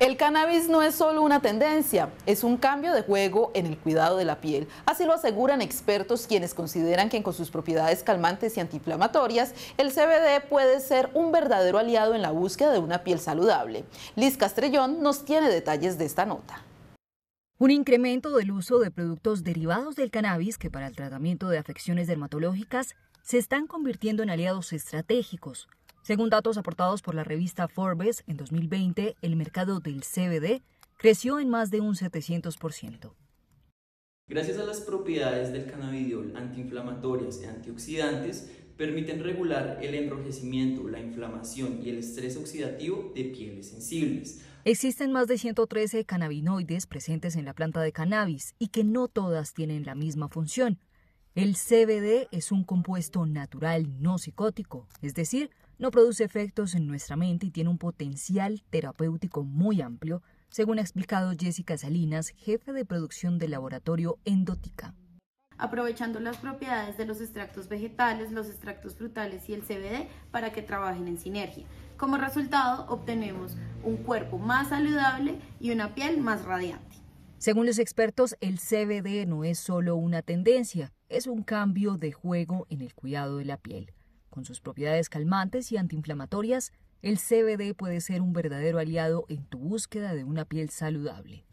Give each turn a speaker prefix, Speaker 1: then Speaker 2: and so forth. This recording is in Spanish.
Speaker 1: El cannabis no es solo una tendencia, es un cambio de juego en el cuidado de la piel. Así lo aseguran expertos quienes consideran que con sus propiedades calmantes y antiinflamatorias, el CBD puede ser un verdadero aliado en la búsqueda de una piel saludable. Liz Castrellón
Speaker 2: nos tiene detalles de esta nota. Un incremento del uso de productos derivados del cannabis que para el tratamiento de afecciones dermatológicas se están convirtiendo en aliados estratégicos según datos aportados por la revista Forbes, en 2020 el mercado del CBD creció en más de un 700%.
Speaker 3: Gracias a las propiedades del cannabidiol antiinflamatorias y antioxidantes, permiten regular el enrojecimiento, la inflamación y el estrés oxidativo de pieles sensibles.
Speaker 2: Existen más de 113 cannabinoides presentes en la planta de cannabis y que no todas tienen la misma función. El CBD es un compuesto natural no psicótico, es decir, no produce efectos en nuestra mente y tiene un potencial terapéutico muy amplio, según ha explicado Jessica Salinas, jefe de producción del laboratorio Endótica.
Speaker 4: Aprovechando las propiedades de los extractos vegetales, los extractos frutales y el CBD para que trabajen en sinergia. Como resultado, obtenemos un cuerpo más
Speaker 2: saludable y una piel más radiante. Según los expertos, el CBD no es solo una tendencia, es un cambio de juego en el cuidado de la piel. Con sus propiedades calmantes y antiinflamatorias, el CBD puede ser un verdadero aliado en tu búsqueda de una piel saludable.